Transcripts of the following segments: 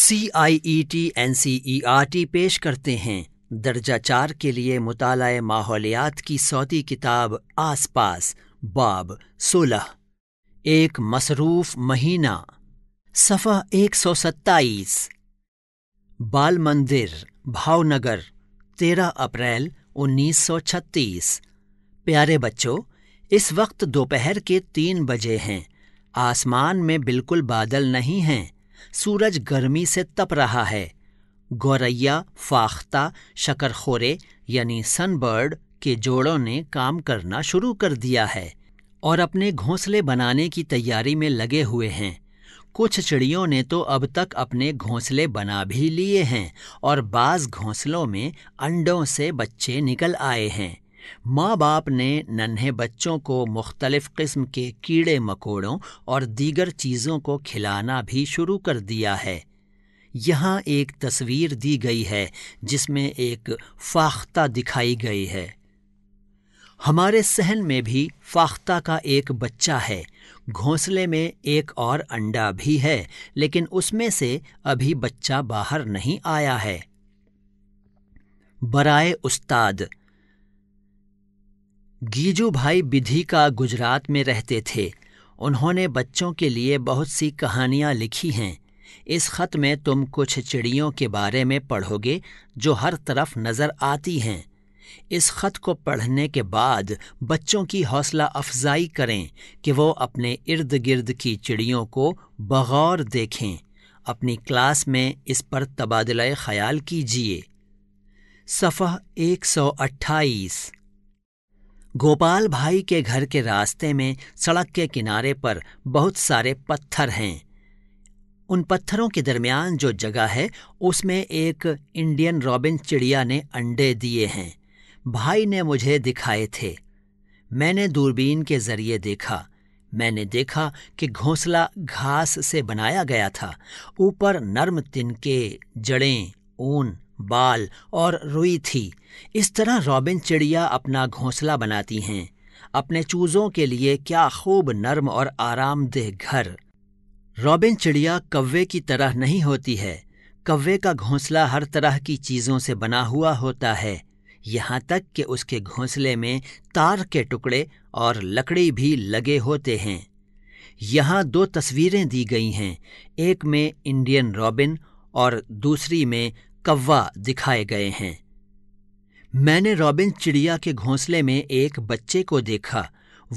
C I E T N C E R T पेश करते हैं दर्जा चार के लिए मुताल माहौलियात की सौती किताब आस पास बाब सोलह एक मसरूफ महीना सफ़ा एक सौ सत्ताईस बाल मंदिर भावनगर तेरह अप्रैल उन्नीस सौ छत्तीस प्यारे बच्चों इस वक्त दोपहर के तीन बजे हैं आसमान में बिल्कुल बादल नहीं हैं सूरज गर्मी से तप रहा है गौरैया फाख्ता शकरखोरे यानी सनबर्ड के जोड़ों ने काम करना शुरू कर दिया है और अपने घोंसले बनाने की तैयारी में लगे हुए हैं कुछ चिड़ियों ने तो अब तक अपने घोंसले बना भी लिए हैं और बाज घोंसलों में अंडों से बच्चे निकल आए हैं माँ बाप ने नन्हे बच्चों को मुख्तलिफ़ किस्म के कीड़े मकोड़ों और दीगर चीज़ों को खिलाना भी शुरू कर दिया है यहाँ एक तस्वीर दी गई है जिसमें एक फाख्ता दिखाई गई है हमारे सहन में भी फाख्ता का एक बच्चा है घोंसले में एक और अंडा भी है लेकिन उसमें से अभी बच्चा बाहर नहीं आया है बराए उस्ताद गीजू भाई विधि का गुजरात में रहते थे उन्होंने बच्चों के लिए बहुत सी कहानियाँ लिखी हैं इस खत में तुम कुछ चिड़ियों के बारे में पढ़ोगे जो हर तरफ नज़र आती हैं इस खत को पढ़ने के बाद बच्चों की हौसला अफजाई करें कि वो अपने इर्द गिर्द की चिड़ियों को बगौर देखें अपनी क्लास में इस पर तबादला ख्याल कीजिए सफ़ा एक सौ अट्ठाईस गोपाल भाई के घर के रास्ते में सड़क के किनारे पर बहुत सारे पत्थर हैं उन पत्थरों के दरमियान जो जगह है उसमें एक इंडियन रॉबिन चिड़िया ने अंडे दिए हैं भाई ने मुझे दिखाए थे मैंने दूरबीन के जरिए देखा मैंने देखा कि घोंसला घास से बनाया गया था ऊपर नर्म तिनके जड़ें ऊन बाल और रुई थी इस तरह रॉबिन चिड़िया अपना घोंसला बनाती हैं अपने चूज़ों के लिए क्या खूब नर्म और आरामदेह घर रॉबिन चिड़िया कव्वे की तरह नहीं होती है कव्वे का घोंसला हर तरह की चीज़ों से बना हुआ होता है यहाँ तक कि उसके घोंसले में तार के टुकड़े और लकड़ी भी लगे होते हैं यहाँ दो तस्वीरें दी गई हैं एक में इंडियन रॉबिन और दूसरी में कौवा दिखाए गए हैं मैंने रॉबिन चिड़िया के घोंसले में एक बच्चे को देखा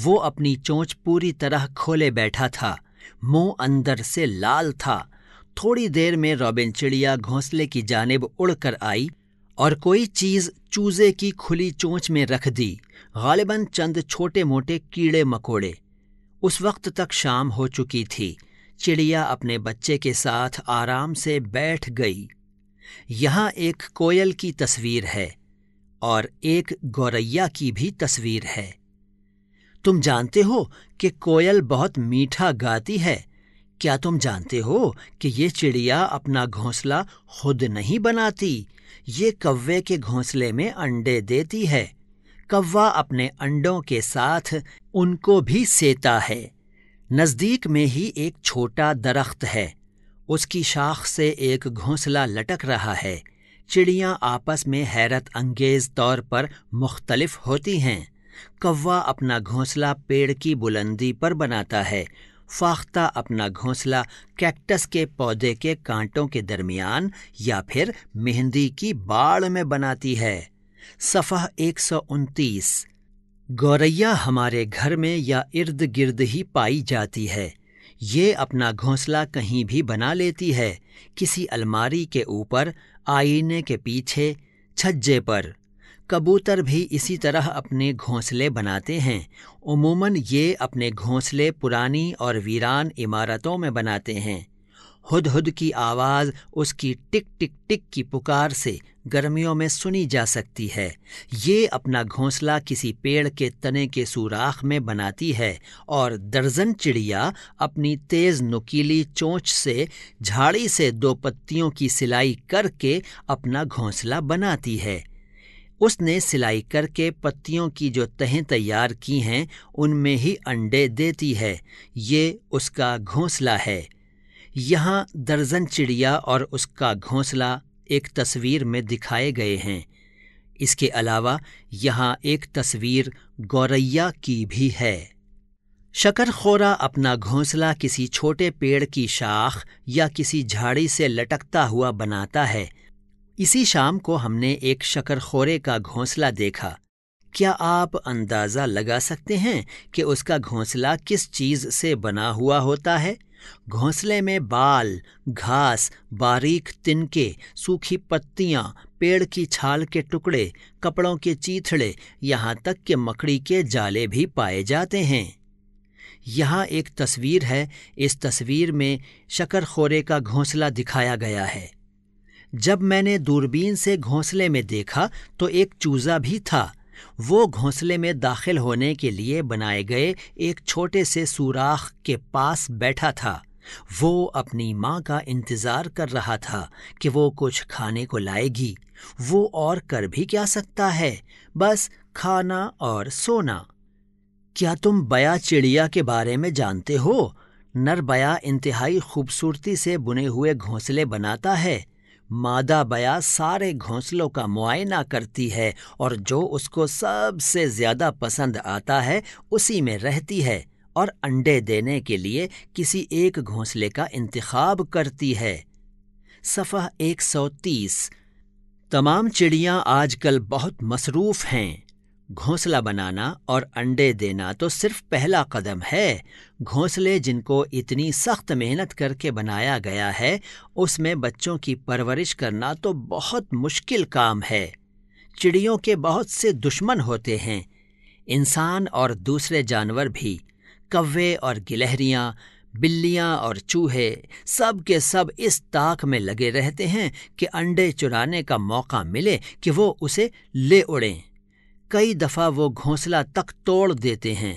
वो अपनी चोंच पूरी तरह खोले बैठा था मुंह अंदर से लाल था थोड़ी देर में रॉबिन चिड़िया घोंसले की जानेब उड़कर आई और कोई चीज चूजे की खुली चोंच में रख दी गालिबन चंद छोटे मोटे कीड़े मकोड़े उस वक्त तक शाम हो चुकी थी चिड़िया अपने बच्चे के साथ आराम से बैठ गई यहाँ एक कोयल की तस्वीर है और एक गौरैया की भी तस्वीर है तुम जानते हो कि कोयल बहुत मीठा गाती है क्या तुम जानते हो कि ये चिड़िया अपना घोंसला खुद नहीं बनाती ये कव्वे के घोंसले में अंडे देती है कव्वा अपने अंडों के साथ उनको भी सेता है नज़दीक में ही एक छोटा दरख्त है उसकी शाख से एक घोंसला लटक रहा है चिड़ियाँ आपस में हैरत अंगेज तौर पर मुख्तलफ होती हैं कौवा अपना घोंसला पेड़ की बुलंदी पर बनाता है फाख्ता अपना घोंसला कैक्टस के पौधे के कांटों के दरमियान या फिर मेहंदी की बाड़ में बनाती है सफ़ा एक सौ उनतीस गौरैया हमारे घर में या इर्द गिर्द ही पाई जाती है ये अपना घोंसला कहीं भी बना लेती है किसी अलमारी के ऊपर आईने के पीछे छज्जे पर कबूतर भी इसी तरह अपने घोंसले बनाते हैं उमूमन ये अपने घोंसले पुरानी और वीरान इमारतों में बनाते हैं हुद हुद की आवाज़ उसकी टिक टिक टिक की पुकार से गर्मियों में सुनी जा सकती है ये अपना घोंसला किसी पेड़ के तने के सुराख में बनाती है और दर्जन चिड़िया अपनी तेज नुकीली चोंच से झाड़ी से दो पत्तियों की सिलाई करके अपना घोंसला बनाती है उसने सिलाई करके पत्तियों की जो तहें तैयार की हैं उनमें ही अंडे देती है ये उसका घोंसला है यहाँ दर्जन चिड़िया और उसका घोंसला एक तस्वीर में दिखाए गए हैं इसके अलावा यहाँ एक तस्वीर गौरैया की भी है शकरखोरा अपना घोंसला किसी छोटे पेड़ की शाख या किसी झाड़ी से लटकता हुआ बनाता है इसी शाम को हमने एक शकरखोरे का घोंसला देखा क्या आप अंदाज़ा लगा सकते हैं कि उसका घोंसला किस चीज़ से बना हुआ होता है घोंसले में बाल घास बारीक तिनके सूखी पत्तियां पेड़ की छाल के टुकड़े कपड़ों के चीथड़े यहाँ तक कि मकड़ी के जाले भी पाए जाते हैं यहाँ एक तस्वीर है इस तस्वीर में शकर का घोंसला दिखाया गया है जब मैंने दूरबीन से घोंसले में देखा तो एक चूज़ा भी था वो घोंसले में दाखिल होने के लिए बनाए गए एक छोटे से सुराख के पास बैठा था वो अपनी माँ का इंतज़ार कर रहा था कि वो कुछ खाने को लाएगी वो और कर भी क्या सकता है बस खाना और सोना क्या तुम बया चिड़िया के बारे में जानते हो नर बया इंतहाई खूबसूरती से बुने हुए घोंसले बनाता है मादा बया सारे घोंसलों का मुआयना करती है और जो उसको सबसे ज्यादा पसंद आता है उसी में रहती है और अंडे देने के लिए किसी एक घोंसले का इंतखाब करती है सफ़ा 130 तमाम चिड़ियां आजकल बहुत मसरूफ़ हैं घोंसला बनाना और अंडे देना तो सिर्फ पहला कदम है घोंसले जिनको इतनी सख्त मेहनत करके बनाया गया है उसमें बच्चों की परवरिश करना तो बहुत मुश्किल काम है चिड़ियों के बहुत से दुश्मन होते हैं इंसान और दूसरे जानवर भी कव्वे और गिलहरियाँ बिल्लियाँ और चूहे सब के सब इस ताक में लगे रहते हैं कि अंडे चुराने का मौका मिले कि वो उसे ले उड़ें कई दफा वो घोंसला तक तोड़ देते हैं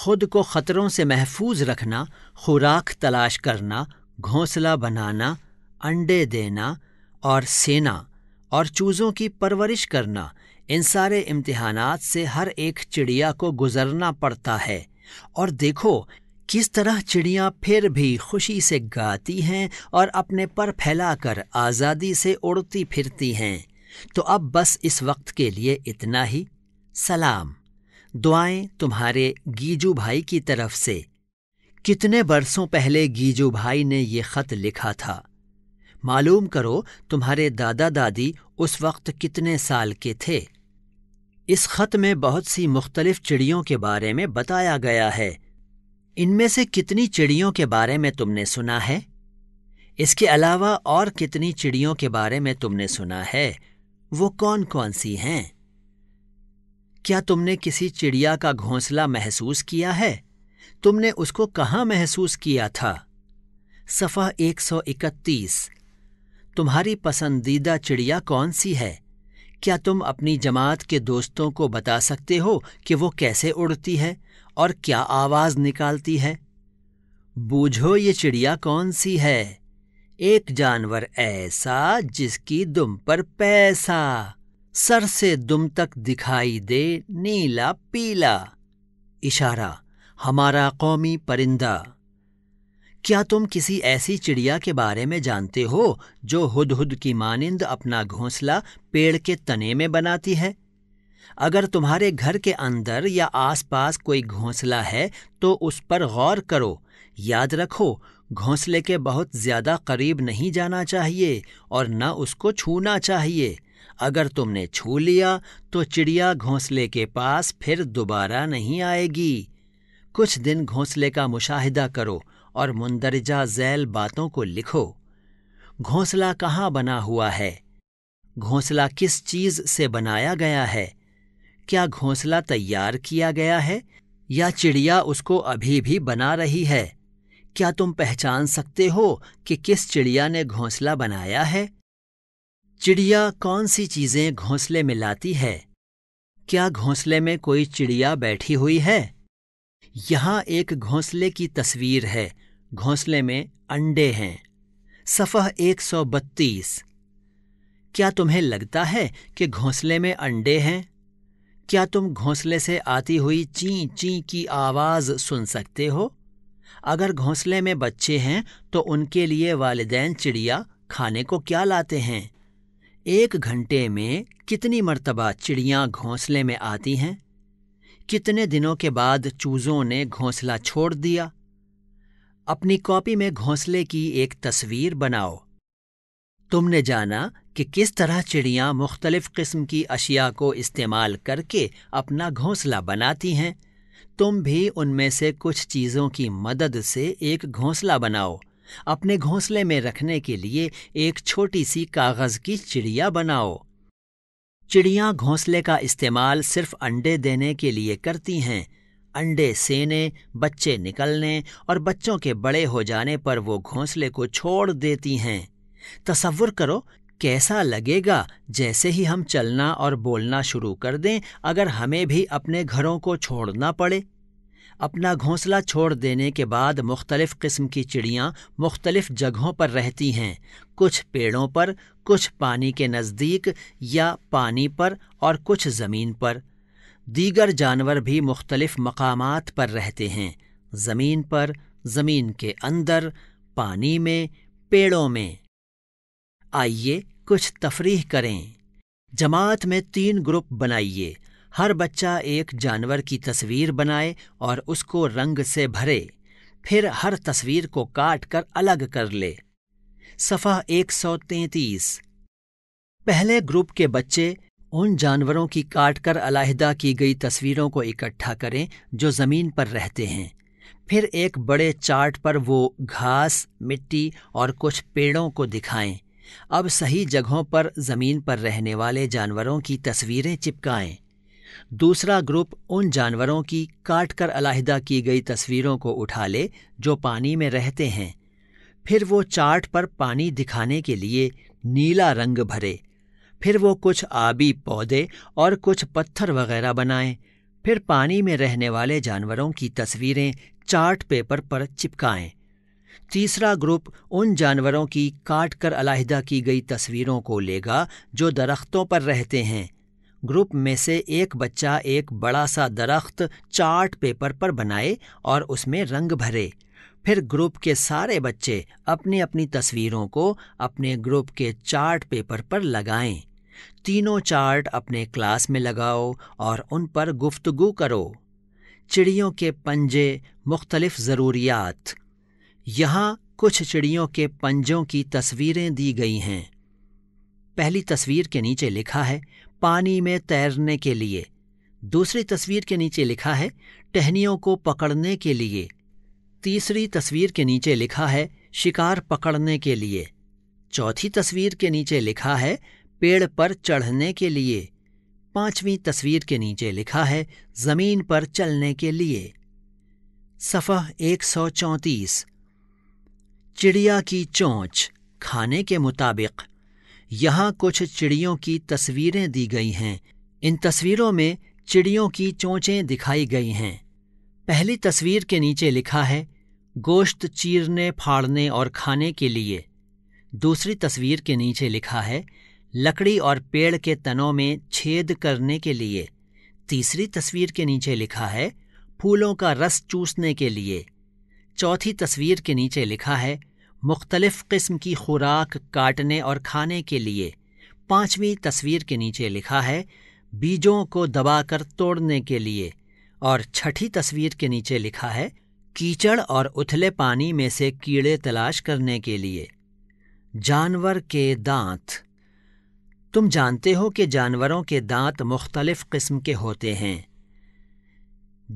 खुद को खतरों से महफूज रखना खुराक तलाश करना घोंसला बनाना अंडे देना और सेना और चूज़ों की परवरिश करना इन सारे इम्तहान से हर एक चिड़िया को गुजरना पड़ता है और देखो किस तरह चिड़िया फिर भी खुशी से गाती हैं और अपने पर फैलाकर आज़ादी से उड़ती फिरती हैं तो अब बस इस वक्त के लिए इतना ही सलाम दुआएं तुम्हारे गीजू भाई की तरफ से कितने बरसों पहले गीजू भाई ने ये खत लिखा था मालूम करो तुम्हारे दादा दादी उस वक्त कितने साल के थे इस खत में बहुत सी मुख्तलिफ चिड़ियों के बारे में बताया गया है इनमें से कितनी चिड़ियों के बारे में तुमने सुना है इसके अलावा और कितनी चिड़ियों के बारे में तुमने सुना है वो कौन कौन सी हैं क्या तुमने किसी चिड़िया का घोंसला महसूस किया है तुमने उसको कहाँ महसूस किया था सफ़ा 131 तुम्हारी पसंदीदा चिड़िया कौन सी है क्या तुम अपनी जमात के दोस्तों को बता सकते हो कि वो कैसे उड़ती है और क्या आवाज़ निकालती है बूझो ये चिड़िया कौन सी है एक जानवर ऐसा जिसकी दुम पर पैसा सर से दुम तक दिखाई दे नीला पीला इशारा हमारा कौमी परिंदा क्या तुम किसी ऐसी चिड़िया के बारे में जानते हो जो हुद हुद की मानिंद अपना घोंसला पेड़ के तने में बनाती है अगर तुम्हारे घर के अंदर या आसपास कोई घोंसला है तो उस पर गौर करो याद रखो घोंसले के बहुत ज़्यादा करीब नहीं जाना चाहिए और न उसको छूना चाहिए अगर तुमने छू लिया तो चिड़िया घोंसले के पास फिर दोबारा नहीं आएगी कुछ दिन घोंसले का मुशाहिदा करो और मुंदरजा जैल बातों को लिखो घोंसला कहाँ बना हुआ है घोंसला किस चीज से बनाया गया है क्या घोंसला तैयार किया गया है या चिड़िया उसको अभी भी बना रही है क्या तुम पहचान सकते हो कि किस चिड़िया ने घोंसला बनाया है चिड़िया कौन सी चीजें घोंसले में लाती है क्या घोंसले में कोई चिड़िया बैठी हुई है यहाँ एक घोंसले की तस्वीर है घोंसले में अंडे हैं सफ़ह 132 क्या तुम्हें लगता है कि घोंसले में अंडे हैं क्या तुम घोंसले से आती हुई ची ची की आवाज़ सुन सकते हो अगर घोंसले में बच्चे हैं तो उनके लिए वालदेन चिड़िया खाने को क्या लाते हैं एक घंटे में कितनी मर्तबा चिड़ियाँ घोंसले में आती हैं कितने दिनों के बाद चूज़ों ने घोंसला छोड़ दिया अपनी कॉपी में घोंसले की एक तस्वीर बनाओ तुमने जाना कि किस तरह चिड़ियाँ मुख्तलिफ़ किस्म की अशिया को इस्तेमाल करके अपना घोंसला बनाती हैं तुम भी उनमें से कुछ चीज़ों की मदद से एक घोंसला बनाओ अपने घोंसले में रखने के लिए एक छोटी सी कागज़ की चिड़िया बनाओ चिड़िया घोंसले का इस्तेमाल सिर्फ अंडे देने के लिए करती हैं अंडे सेने बच्चे निकलने और बच्चों के बड़े हो जाने पर वो घोंसले को छोड़ देती हैं तसव्वुर करो कैसा लगेगा जैसे ही हम चलना और बोलना शुरू कर दें अगर हमें भी अपने घरों को छोड़ना पड़े अपना घोंसला छोड़ देने के बाद मुख्तलिफ़ किस्म की चिड़ियाँ मुख्तलिफ़ जगहों पर रहती हैं कुछ पेड़ों पर कुछ पानी के नज़दीक या पानी पर और कुछ ज़मीन पर दीगर जानवर भी मुख्तलिफ़ मकाम पर रहते हैं ज़मीन पर ज़मीन के अंदर पानी में पेड़ों में आइए कुछ तफरीह करें जमात में तीन ग्रुप बनाइए हर बच्चा एक जानवर की तस्वीर बनाए और उसको रंग से भरे फिर हर तस्वीर को काट कर अलग कर ले सफ़ा 133 पहले ग्रुप के बच्चे उन जानवरों की काट कर अलाहिदा की गई तस्वीरों को इकट्ठा करें जो ज़मीन पर रहते हैं फिर एक बड़े चार्ट पर वो घास मिट्टी और कुछ पेड़ों को दिखाएं अब सही जगहों पर ज़मीन पर रहने वाले जानवरों की तस्वीरें चिपकाएं। दूसरा ग्रुप उन जानवरों की काट कर अलाहिदा की गई तस्वीरों को उठा ले जो पानी में रहते हैं फिर वो चार्ट पर पानी दिखाने के लिए नीला रंग भरे फिर वो कुछ आबी पौधे और कुछ पत्थर वगैरह बनाएं फिर पानी में रहने वाले जानवरों की तस्वीरें चार्ट पेपर पर चिपकाएं तीसरा ग्रुप उन जानवरों की काट कर अलाहिदा की गई तस्वीरों को लेगा जो दरख्तों पर रहते हैं ग्रुप में से एक बच्चा एक बड़ा सा दरख्त चार्ट पेपर पर बनाए और उसमें रंग भरे फिर ग्रुप के सारे बच्चे अपनी अपनी तस्वीरों को अपने ग्रुप के चार्ट पेपर पर लगाएं। तीनों चार्ट अपने क्लास में लगाओ और उन पर गुफ्तगु करो चिड़ियों के पंजे मुख्तलिफ ज़रूरियात यहाँ कुछ चिड़ियों के पंजों की तस्वीरें दी गई हैं पहली तस्वीर के नीचे लिखा है पानी में तैरने के लिए दूसरी तस्वीर के नीचे लिखा है टहनियों को पकड़ने के लिए तीसरी तस्वीर के नीचे लिखा है शिकार पकड़ने के लिए चौथी तस्वीर के नीचे लिखा है पेड़ पर चढ़ने के लिए पांचवी तस्वीर के नीचे लिखा है जमीन पर चलने के लिए सफ़ह एक सौ चौंतीस चिड़िया की चोंच खाने के मुताबिक यहाँ कुछ चिड़ियों की तस्वीरें दी गई हैं इन तस्वीरों में चिड़ियों की चोंचें दिखाई गई हैं पहली तस्वीर के नीचे लिखा है गोश्त चीरने फाड़ने और खाने के लिए दूसरी तस्वीर के नीचे लिखा है लकड़ी और पेड़ के तनों में छेद करने के लिए तीसरी तस्वीर के नीचे लिखा है फूलों का रस चूसने के लिए चौथी तस्वीर के नीचे लिखा है मुख्तलफ़ किस्म की खुराक काटने और खाने के लिए पाँचवीं तस्वीर के नीचे लिखा है बीजों को दबा कर तोड़ने के लिए और छठी तस्वीर के नीचे लिखा है कीचड़ और उथले पानी में से कीड़े तलाश करने के लिए जानवर के दांत तुम जानते हो कि जानवरों के दांत मुख्तलिफ़ किस्म के होते हैं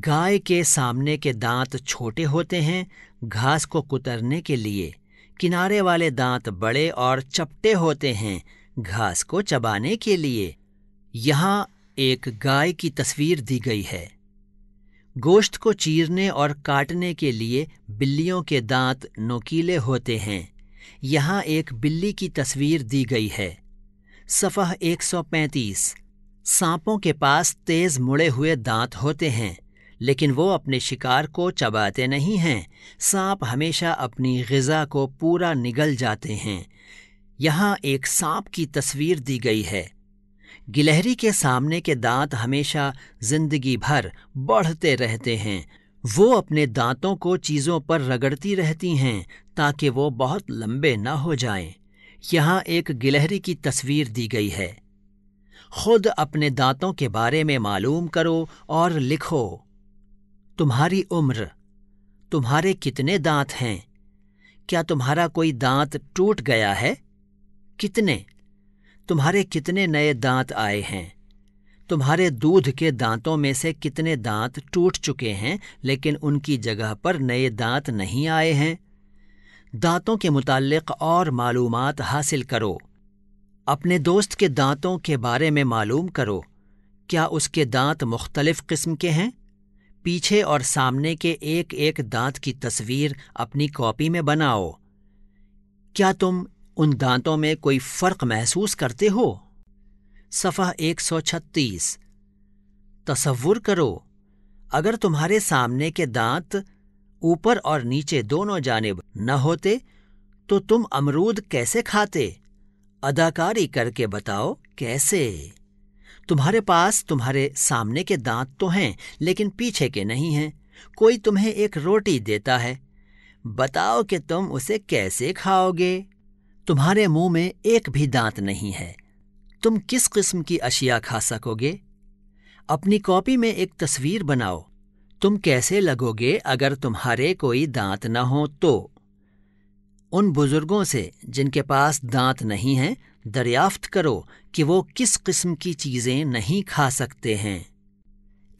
गाय के सामने के दांत छोटे होते हैं घास को कुतरने के लिए किनारे वाले दांत बड़े और चपटे होते हैं घास को चबाने के लिए यहाँ एक गाय की तस्वीर दी गई है गोश्त को चीरने और काटने के लिए बिल्लियों के दांत नोकीले होते हैं यहाँ एक बिल्ली की तस्वीर दी गई है सफ़ह 135 सांपों के पास तेज मुड़े हुए दांत होते हैं लेकिन वो अपने शिकार को चबाते नहीं हैं सांप हमेशा अपनी गज़ा को पूरा निगल जाते हैं यहाँ एक सांप की तस्वीर दी गई है गिलहरी के सामने के दांत हमेशा जिंदगी भर बढ़ते रहते हैं वो अपने दांतों को चीज़ों पर रगड़ती रहती हैं ताकि वो बहुत लंबे न हो जाएं। यहाँ एक गिलहरी की तस्वीर दी गई है खुद अपने दांतों के बारे में मालूम करो और लिखो तुम्हारी उम्र तुम्हारे कितने दांत हैं क्या तुम्हारा कोई दांत टूट गया है कितने तुम्हारे कितने नए दांत आए हैं तुम्हारे दूध के दांतों में से कितने दांत टूट चुके हैं लेकिन उनकी जगह पर नए दांत नहीं आए हैं दांतों के मुतालिक और मालूम हासिल करो अपने दोस्त के दांतों के बारे में मालूम करो क्या उसके दांत मुख्तलिफ किस्म के हैं पीछे और सामने के एक एक दांत की तस्वीर अपनी कॉपी में बनाओ क्या तुम उन दांतों में कोई फर्क महसूस करते हो सफ़ा 136 तसव्वुर करो अगर तुम्हारे सामने के दांत ऊपर और नीचे दोनों जानब न होते तो तुम अमरूद कैसे खाते अदाकारी करके बताओ कैसे तुम्हारे पास तुम्हारे सामने के दांत तो हैं लेकिन पीछे के नहीं हैं कोई तुम्हें एक रोटी देता है बताओ कि तुम उसे कैसे खाओगे तुम्हारे मुंह में एक भी दांत नहीं है तुम किस किस्म की अशिया खा सकोगे अपनी कॉपी में एक तस्वीर बनाओ तुम कैसे लगोगे अगर तुम्हारे कोई दांत न हो तो उन बुजुर्गों से जिनके पास दांत नहीं हैं दरियाफ्त करो कि वो किस किस्म की चीज़ें नहीं खा सकते हैं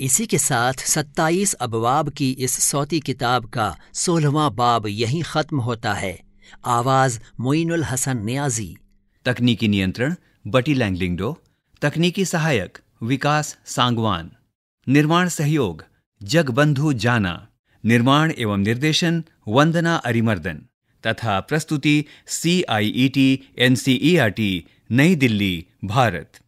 इसी के साथ 27 अबवाब की इस सौती किताब का सोलहवां बाब यही ख़त्म होता है आवाज़ मोइनुल हसन न्याजी तकनीकी नियंत्रण बटी लैंगलिंगडो तकनीकी सहायक विकास सांगवान निर्माण सहयोग जगबंधु जाना निर्माण एवं निर्देशन वंदना अरिमर्दन तथा प्रस्तुति C I E T N C E R T नई दिल्ली भारत